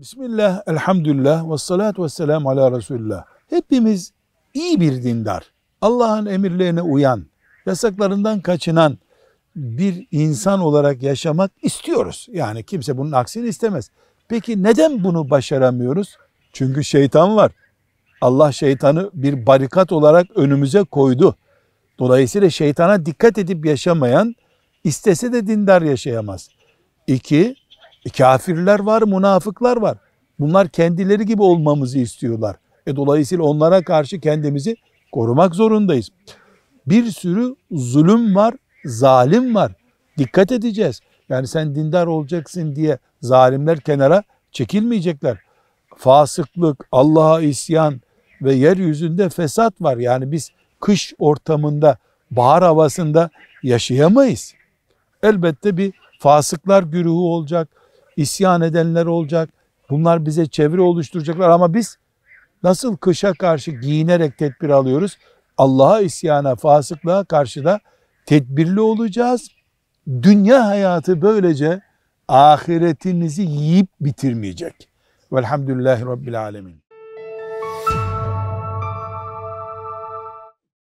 Bismillah, elhamdülillah ve salatu ve selam ala Resulullah. Hepimiz iyi bir dindar, Allah'ın emirlerine uyan, yasaklarından kaçınan bir insan olarak yaşamak istiyoruz. Yani kimse bunun aksini istemez. Peki neden bunu başaramıyoruz? Çünkü şeytan var. Allah şeytanı bir barikat olarak önümüze koydu. Dolayısıyla şeytana dikkat edip yaşamayan istese de dindar yaşayamaz. İki, e kafirler var, münafıklar var. Bunlar kendileri gibi olmamızı istiyorlar. E dolayısıyla onlara karşı kendimizi korumak zorundayız. Bir sürü zulüm var, zalim var. Dikkat edeceğiz. Yani sen dindar olacaksın diye zalimler kenara çekilmeyecekler. Fasıklık, Allah'a isyan ve yeryüzünde fesat var. Yani biz kış ortamında, bahar havasında yaşayamayız. Elbette bir fasıklar güruhu olacak, isyan edenler olacak. Bunlar bize çevre oluşturacaklar ama biz nasıl kışa karşı giyinerek tedbir alıyoruz? Allah'a isyana, fasıklığa karşı da tedbirli olacağız. Dünya hayatı böylece ahiretinizi yiyip bitirmeyecek. Velhamdülillahi Rabbil Alemin.